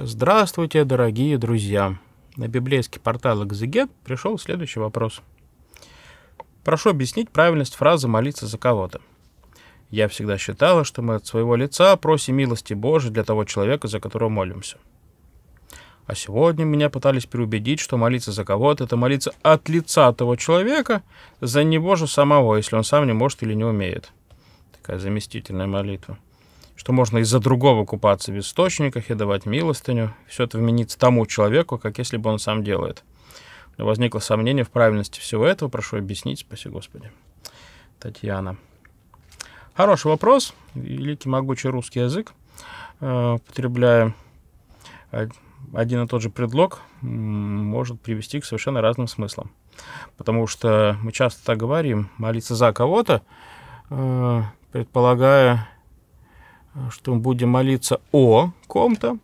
Здравствуйте, дорогие друзья! На библейский портал «Экзегет» пришел следующий вопрос. Прошу объяснить правильность фразы «молиться за кого-то». Я всегда считала, что мы от своего лица просим милости Божией для того человека, за которого молимся. А сегодня меня пытались переубедить, что молиться за кого-то — это молиться от лица того человека, за него же самого, если он сам не может или не умеет. Такая заместительная молитва — что можно из-за другого купаться в источниках и давать милостыню. Все это вменится тому человеку, как если бы он сам делает. возникло сомнение в правильности всего этого. Прошу объяснить, спаси Господи. Татьяна. Хороший вопрос. Великий могучий русский язык. Э, употребляя один и тот же предлог, может привести к совершенно разным смыслам. Потому что мы часто так говорим, молиться за кого-то, э, предполагая что мы будем молиться о ком-то,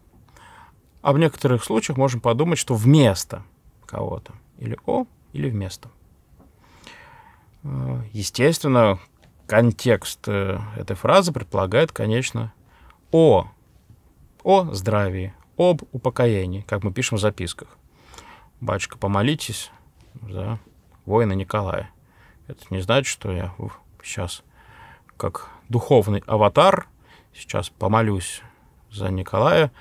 а в некоторых случаях можем подумать, что вместо кого-то. Или о, или вместо. Э, естественно, контекст э, этой фразы предполагает, конечно, о, о здравии, об упокоении, как мы пишем в записках. Батюшка, помолитесь за воина Николая. Это не значит, что я сейчас как духовный аватар – сейчас помолюсь за Николая,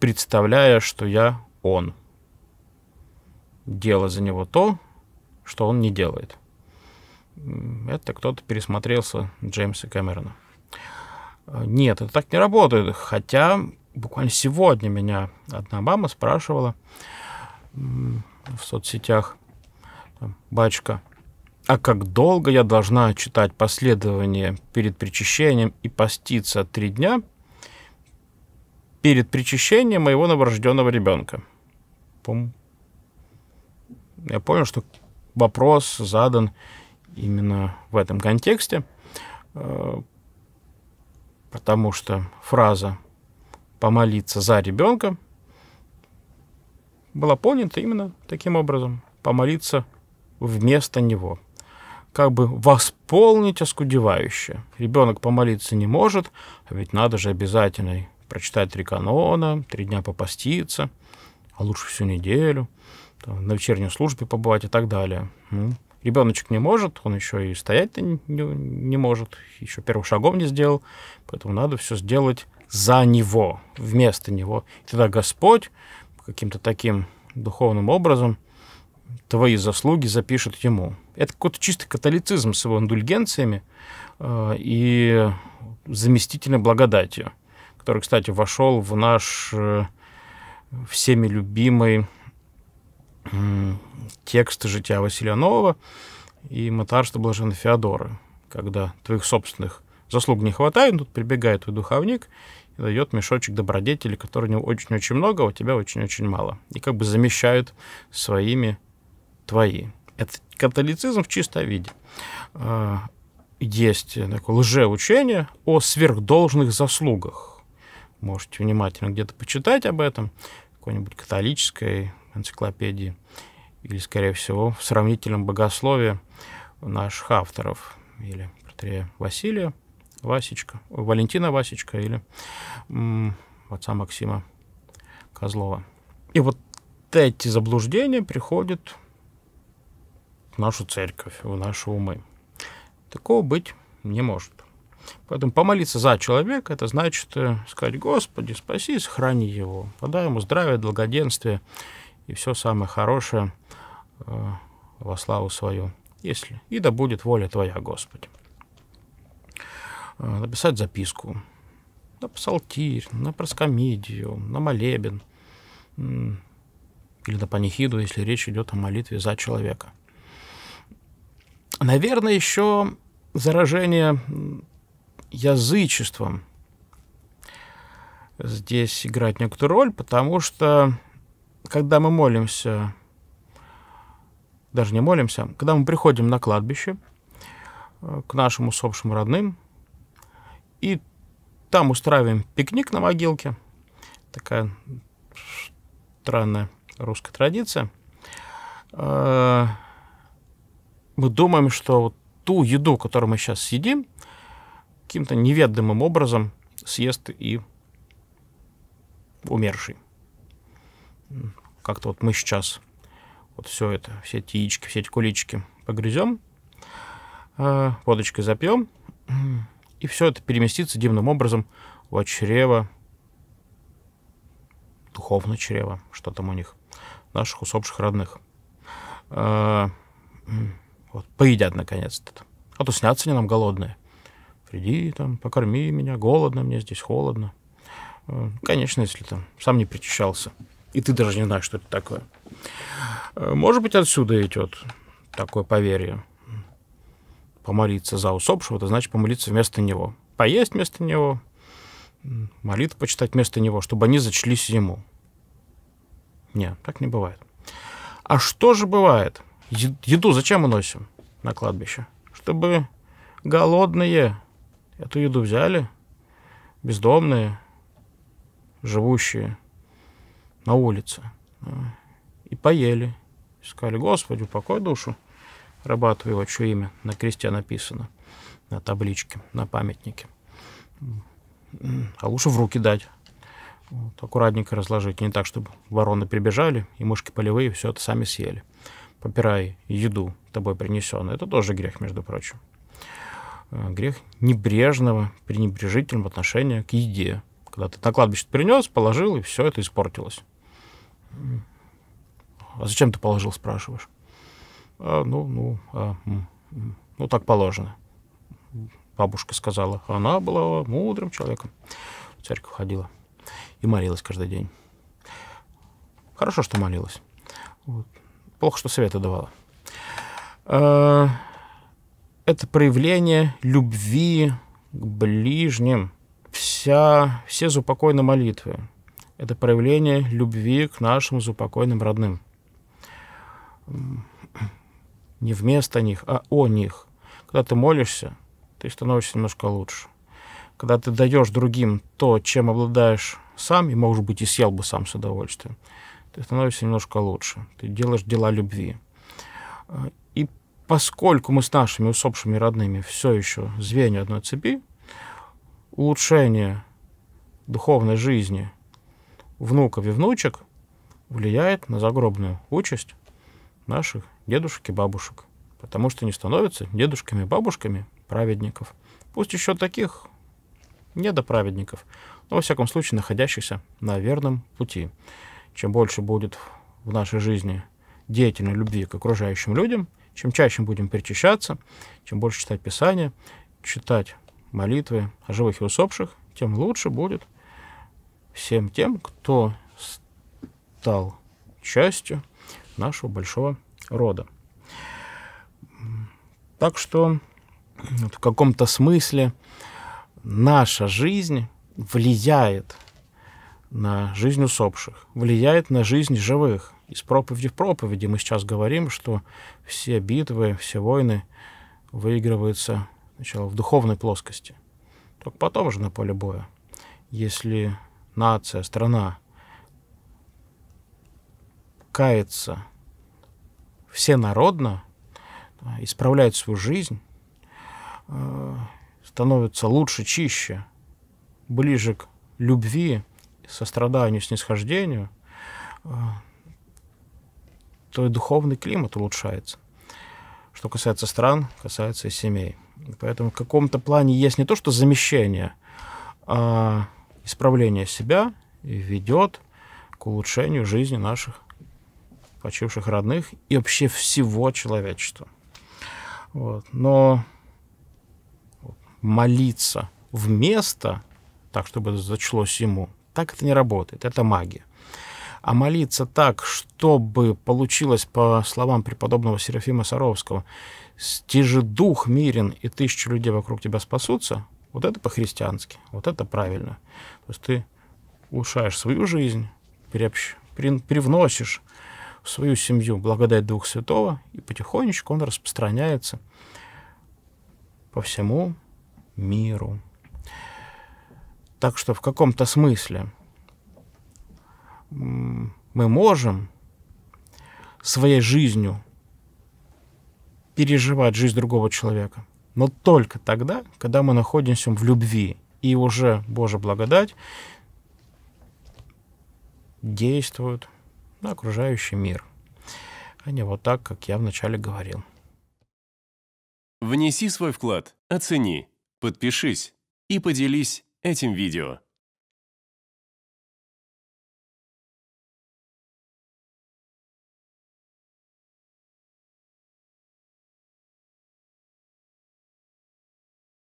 представляя, что я он. Дело за него то, что он не делает. Это кто-то пересмотрелся Джеймса Кэмерона. А, нет, это так не работает. Хотя буквально сегодня меня одна мама спрашивала в соцсетях, там, бачка – а как долго я должна читать последование перед причащением и поститься три дня перед причащением моего новорожденного ребенка. Пум. Я понял, что вопрос задан именно в этом контексте, э, потому что фраза «помолиться за ребенка» была понята именно таким образом – помолиться вместо него – как бы восполнить оскудевающее. Ребенок помолиться не может, а ведь надо же обязательно прочитать три канона, три дня попаститься, а лучше всю неделю, там, на вечерней службе побывать и так далее. Ну, ребеночек не может, он еще и стоять-то не, не может, еще первых шагов не сделал, поэтому надо все сделать за него, вместо него. И тогда Господь каким-то таким духовным образом – твои заслуги запишут ему. Это какой-то чистый католицизм с его индульгенциями э, и заместительной благодатью, который, кстати, вошел в наш э, всеми любимый э, текст жития Василия Нового и Матарства Блажена Феодора, когда твоих собственных заслуг не хватает, тут прибегает твой духовник и дает мешочек добродетели, который у него очень-очень много, а у тебя очень-очень мало, и как бы замещают своими твои. Это католицизм в чистом виде. А, есть такое лжеучение о сверхдолжных заслугах. Можете внимательно где-то почитать об этом в какой-нибудь католической энциклопедии или, скорее всего, в сравнительном богословии наших авторов или Патрея Василия Васечка, Валентина Васечка или м, отца Максима Козлова. И вот эти заблуждения приходят в нашу церковь, в наши умы. Такого быть не может. Поэтому помолиться за человека, это значит э, сказать, Господи, спаси, сохрани его, подай ему здравие, благоденствие и все самое хорошее э, во славу свою, если и да будет воля Твоя, Господи. Э, написать записку на псалтирь, на проскомидию, на молебен или на панихиду, если речь идет о молитве за человека – Наверное, еще заражение язычеством здесь играет некоторую роль, потому что когда мы молимся, даже не молимся, когда мы приходим на кладбище э, к нашим усопшим родным, и там устраиваем пикник на могилке, такая странная русская традиция, э, мы думаем, что вот ту еду, которую мы сейчас съедим, каким-то неведомым образом съест и умерший. Как-то вот мы сейчас вот все это, все эти яички, все эти куличики погрызем, э, водочкой запьем, и все это переместится дивным образом в чрево, духовное чрево, что там у них, наших усопших родных. Э, вот, поедят наконец-то. А то снятся они нам голодные. Приди там, покорми меня, голодно мне здесь, холодно. Э, конечно, если там сам не причащался. И ты даже не знаешь, что это такое. Э, может быть, отсюда идет такое поверье. Помолиться за усопшего, это значит помолиться вместо него. Поесть вместо него, молитву почитать вместо него, чтобы они зачлись ему. Нет, так не бывает. А что же бывает? Еду зачем мы носим на кладбище? Чтобы голодные эту еду взяли, бездомные, живущие на улице, а, и поели. И сказали, Господи, упокой душу, раба твоего, чье имя на кресте написано, на табличке, на памятнике. А лучше в руки дать. Вот, аккуратненько разложить, не так, чтобы вороны прибежали, и мышки полевые все это сами съели попирай еду тобой принесенную, это тоже грех, между прочим. Э, грех небрежного, пренебрежительного отношения к еде. Когда ты на кладбище принес, положил, и все это испортилось. А зачем ты положил, спрашиваешь? А, ну, ну, а, ну, так положено. Бабушка сказала, она была мудрым человеком. В церковь ходила и молилась каждый день. Хорошо, что молилась. Вот. Плохо, что советы давала. Э, это проявление любви к ближним. Вся, все заупокойные молитвы. Это проявление любви к нашим заупокойным родным. Не вместо них, а о них. Когда ты молишься, ты становишься немножко лучше. Когда ты даешь другим то, чем обладаешь сам, и, может быть, и съел бы сам с удовольствием, ты становишься немножко лучше, ты делаешь дела любви. И поскольку мы с нашими усопшими родными все еще звенья одной цепи, улучшение духовной жизни внуков и внучек влияет на загробную участь наших дедушек и бабушек, потому что они становятся дедушками и бабушками праведников. Пусть еще таких недоправедников, но, во всяком случае, находящихся на верном пути чем больше будет в нашей жизни деятельной любви к окружающим людям, чем чаще будем причащаться, чем больше читать Писание, читать молитвы о живых и усопших, тем лучше будет всем тем, кто стал частью нашего большого рода. Так что в каком-то смысле наша жизнь влияет на жизнь усопших, влияет на жизнь живых. Из проповеди в проповеди мы сейчас говорим, что все битвы, все войны выигрываются сначала в духовной плоскости, только потом уже на поле боя. Если нация, страна кается всенародно, исправляет свою жизнь, э, становится лучше, чище, ближе к любви, состраданию, снисхождению, э, то и духовный климат улучшается. Что касается стран, касается и семей. Поэтому в каком-то плане есть не то, что замещение, а исправление себя и ведет к улучшению жизни наших почивших родных и вообще всего человечества. Вот. Но молиться вместо, так чтобы зачлось ему, так это не работает, это магия. А молиться так, чтобы получилось, по словам преподобного Серафима Саровского, «Стижи дух мирен, и тысячи людей вокруг тебя спасутся», вот это по-христиански, вот это правильно. То есть ты улучшаешь свою жизнь, переобщ... привносишь в свою семью благодать Духа Святого, и потихонечку он распространяется по всему миру. Так что в каком-то смысле мы можем своей жизнью переживать жизнь другого человека. Но только тогда, когда мы находимся в любви. И уже Боже благодать действует на окружающий мир, а не вот так, как я вначале говорил. Внеси свой вклад, оцени, подпишись и поделись этим видео.